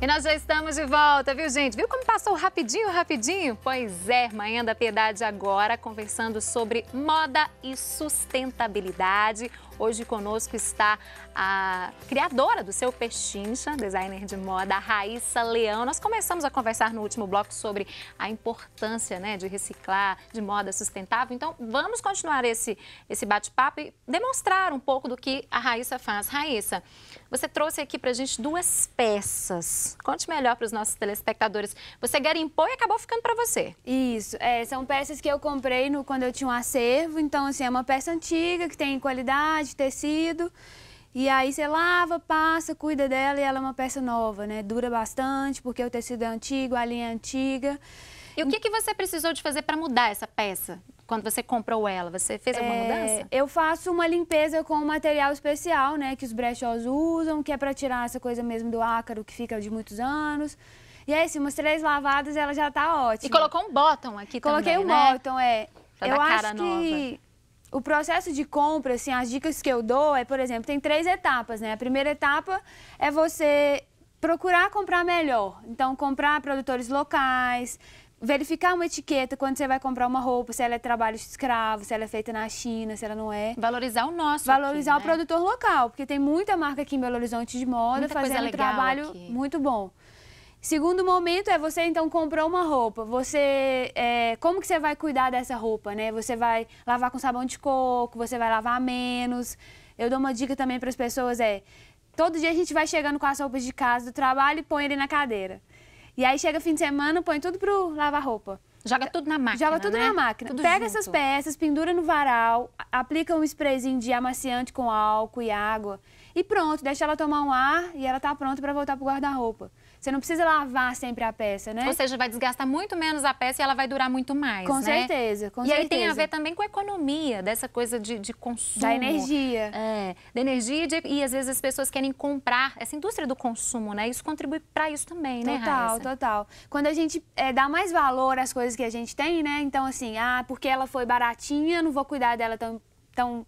E nós já estamos de volta, viu, gente? Viu como passou rapidinho, rapidinho? Pois é, Manhã da Piedade agora conversando sobre moda e sustentabilidade. Hoje conosco está a criadora do seu Pechincha, designer de moda, Raíssa Leão. Nós começamos a conversar no último bloco sobre a importância né, de reciclar, de moda sustentável. Então, vamos continuar esse, esse bate-papo e demonstrar um pouco do que a Raíssa faz. Raíssa, você trouxe aqui para a gente duas peças Conte melhor para os nossos telespectadores. Você garimpou e acabou ficando para você. Isso. É, são peças que eu comprei no, quando eu tinha um acervo. Então, assim, é uma peça antiga, que tem qualidade, tecido. E aí você lava, passa, cuida dela e ela é uma peça nova, né? Dura bastante, porque o tecido é antigo, a linha é antiga. E o que, que você precisou de fazer para mudar essa peça? Quando você comprou ela, você fez alguma é, mudança? Eu faço uma limpeza com um material especial, né? Que os brechós usam, que é para tirar essa coisa mesmo do ácaro que fica de muitos anos. E aí, é assim, umas três lavadas ela já tá ótima. E colocou um bottom aqui Coloquei também, um né? bottom, é. Pra eu acho que o processo de compra, assim, as dicas que eu dou é, por exemplo, tem três etapas, né? A primeira etapa é você procurar comprar melhor. Então, comprar produtores locais, verificar uma etiqueta quando você vai comprar uma roupa, se ela é trabalho escravo, se ela é feita na China, se ela não é. Valorizar o nosso. Valorizar aqui, o né? produtor local, porque tem muita marca aqui em Belo Horizonte de moda muita fazendo um trabalho aqui. muito bom. Segundo momento é você então comprou uma roupa. Você é, como que você vai cuidar dessa roupa, né? Você vai lavar com sabão de coco, você vai lavar menos. Eu dou uma dica também para as pessoas é todo dia a gente vai chegando com as roupas de casa do trabalho e põe ele na cadeira. E aí chega fim de semana, põe tudo pro lavar roupa. Joga tudo na máquina. Joga tudo né? na máquina. Tudo Pega junto. essas peças, pendura no varal, aplica um sprayzinho de amaciante com álcool e água. E pronto, deixa ela tomar um ar e ela tá pronta para voltar pro guarda-roupa. Você não precisa lavar sempre a peça, né? Ou seja, vai desgastar muito menos a peça e ela vai durar muito mais, com né? Certeza, com e certeza. E aí tem a ver também com a economia, dessa coisa de, de consumo. Da energia. É, da energia e, de, e às vezes as pessoas querem comprar. Essa indústria do consumo, né? Isso contribui para isso também, né, total, né, Raíssa? Total, total. Quando a gente é, dá mais valor às coisas que a gente tem, né? Então, assim, ah, porque ela foi baratinha, não vou cuidar dela tão... tão...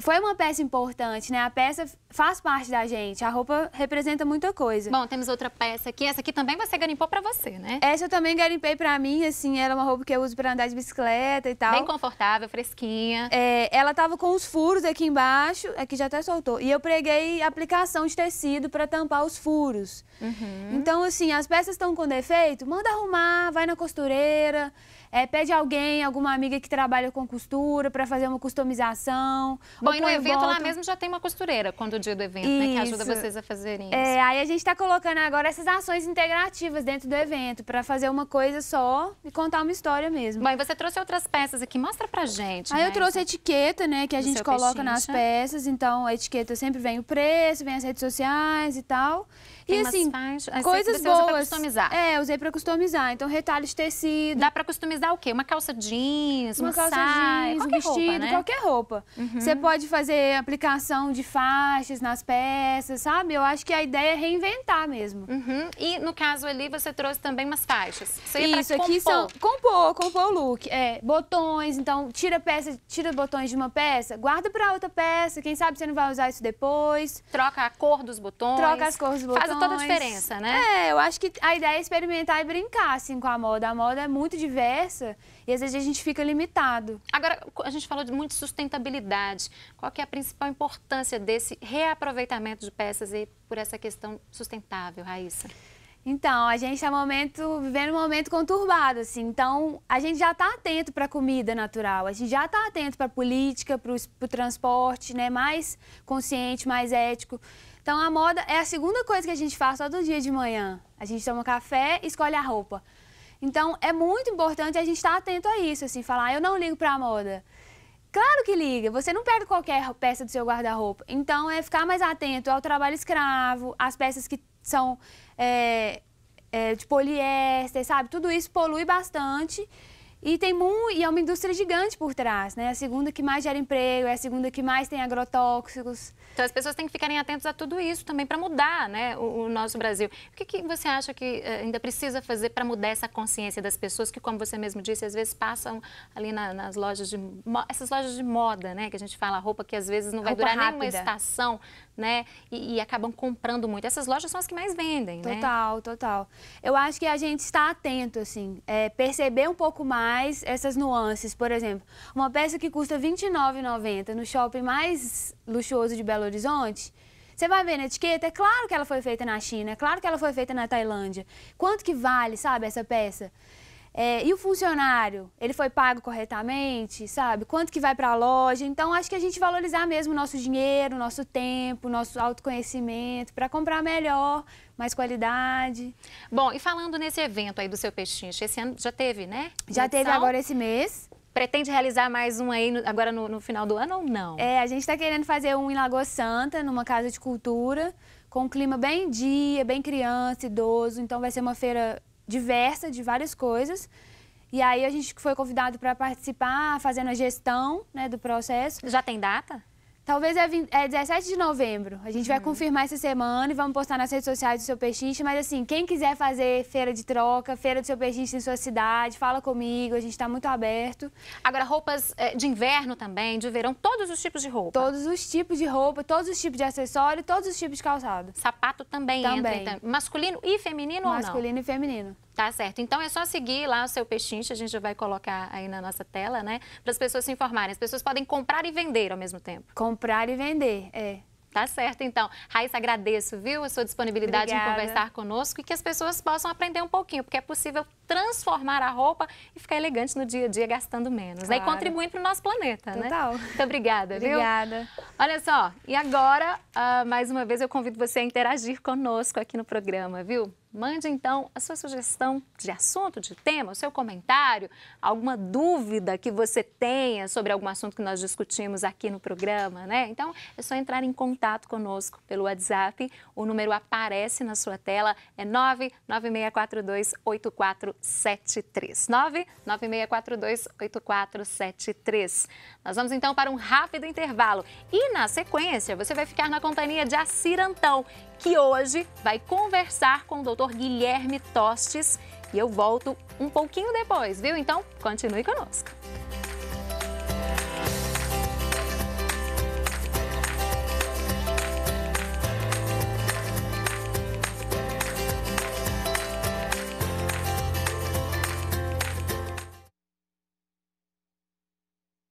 Foi uma peça importante, né? A peça faz parte da gente. A roupa representa muita coisa. Bom, temos outra peça aqui. Essa aqui também você garimpou pra você, né? Essa eu também garimpei pra mim, assim. Ela é uma roupa que eu uso pra andar de bicicleta e tal. Bem confortável, fresquinha. É, ela tava com os furos aqui embaixo. Aqui é já até soltou. E eu preguei aplicação de tecido pra tampar os furos. Uhum. Então, assim, as peças estão com defeito, manda arrumar, vai na costureira. É, pede alguém, alguma amiga que trabalha com costura pra fazer uma customização. Bom, e no evento lá mesmo já tem uma costureira. Quando do dia do evento, Isso. né? Que ajuda vocês a fazerem é, isso. É, aí a gente está colocando agora essas ações integrativas dentro do evento, para fazer uma coisa só e contar uma história mesmo. Bom, você trouxe outras peças aqui, mostra pra gente. Aí né? eu trouxe a etiqueta, né, que a do gente coloca pechincha. nas peças, então a etiqueta sempre vem o preço, vem as redes sociais e tal tem e, assim, faixas, coisas boas. Usa pra customizar. É, usei pra customizar. Então, retalhos de tecido. Dá pra customizar o quê? Uma calça jeans, uma, uma calça saia, jeans, um vestido, roupa, né? qualquer roupa. Uhum. Você pode fazer aplicação de faixas nas peças, sabe? Eu acho que a ideia é reinventar mesmo. Uhum. E no caso ali, você trouxe também umas faixas. Você Isso, aqui compor. são... Compor, compor o look. É, botões, então, tira peça, tira botões de uma peça, guarda pra outra peça. Quem sabe você não vai usar isso depois. Troca a cor dos botões. Troca as cores dos botões. Faz toda a diferença, né? É, eu acho que a ideia é experimentar e brincar, assim, com a moda. A moda é muito diversa e às vezes a gente fica limitado. Agora, a gente falou de muito sustentabilidade. Qual que é a principal importância desse reaproveitamento de peças e por essa questão sustentável, Raíssa? Então, a gente está momento, vivendo um momento conturbado, assim. Então, a gente já está atento para a comida natural, a gente já está atento para a política, para o transporte, né? Mais consciente, mais ético. Então a moda é a segunda coisa que a gente faz todo dia de manhã. A gente toma café, escolhe a roupa. Então é muito importante a gente estar atento a isso, assim, falar, eu não ligo para a moda. Claro que liga, você não perde qualquer peça do seu guarda-roupa. Então é ficar mais atento ao trabalho escravo, às peças que são é, é, de poliéster, sabe? Tudo isso polui bastante e tem muito, e é uma indústria gigante por trás, né? É a segunda que mais gera emprego, é a segunda que mais tem agrotóxicos. Então as pessoas têm que ficarem atentas a tudo isso também para mudar, né, o, o, nosso Brasil. O que, que você acha que eh, ainda precisa fazer para mudar essa consciência das pessoas que, como você mesmo disse, às vezes passam ali na, nas lojas de essas lojas de moda, né, que a gente fala roupa que às vezes não vai roupa durar nem nenhuma estação, né, e, e, acabam comprando muito. Essas lojas são as que mais vendem, total, né? Total, total. Eu acho que a gente está atento, assim, é, perceber um pouco mais mais essas nuances. Por exemplo, uma peça que custa R$ 29,90 no shopping mais luxuoso de Belo Horizonte, você vai ver na etiqueta, é claro que ela foi feita na China, é claro que ela foi feita na Tailândia. Quanto que vale, sabe, essa peça? É, e o funcionário, ele foi pago corretamente, sabe? Quanto que vai para a loja? Então, acho que a gente valorizar mesmo o nosso dinheiro, o nosso tempo, o nosso autoconhecimento para comprar melhor, mais qualidade. Bom, e falando nesse evento aí do seu peixinho, esse ano já teve, né? Já edição? teve agora esse mês. Pretende realizar mais um aí no, agora no, no, final do ano ou não? É, a gente está querendo fazer um em Lagoa Santa, numa casa de cultura, com um clima bem dia, bem criança, idoso. Então vai ser uma feira diversa de várias coisas. E aí a gente foi convidado para participar, fazendo a gestão né, do processo. Já tem data? Talvez é, 20, é 17 de novembro. A gente uhum. vai confirmar essa semana e vamos postar nas redes sociais do seu peixe. Mas assim, quem quiser fazer feira de troca, feira do seu peixe em sua cidade, fala comigo, a gente está muito aberto. Agora, roupas é, de inverno também, de verão, todos os tipos de roupa? Todos os tipos de roupa, todos os tipos de acessório, todos os tipos de calçado. Sapato também, também. entra, então. Masculino e feminino Masculino ou não? Masculino e feminino. Tá certo. Então é só seguir lá o seu peixinho a gente já vai colocar aí na nossa tela, né? Para as pessoas se informarem. As pessoas podem comprar e vender ao mesmo tempo. Comprar e vender, é. Tá certo, então. Raíssa, agradeço, viu, a sua disponibilidade Obrigada. em conversar conosco e que as pessoas possam aprender um pouquinho, porque é possível transformar a roupa e ficar elegante no dia a dia, gastando menos, claro. né? E contribuindo para o nosso planeta, Total. né? Total. Muito obrigada, obrigada. viu? Obrigada. Olha só, e agora, uh, mais uma vez, eu convido você a interagir conosco aqui no programa, viu? Mande então a sua sugestão de assunto, de tema, o seu comentário, alguma dúvida que você tenha sobre algum assunto que nós discutimos aqui no programa, né? Então é só entrar em contato conosco pelo WhatsApp, o número aparece na sua tela, é 996428473. 996428473. Nós vamos então para um rápido intervalo e na sequência você vai ficar na companhia de Assirantão, que hoje vai conversar com o Dr. Guilherme Tostes. E eu volto um pouquinho depois, viu? Então, continue conosco.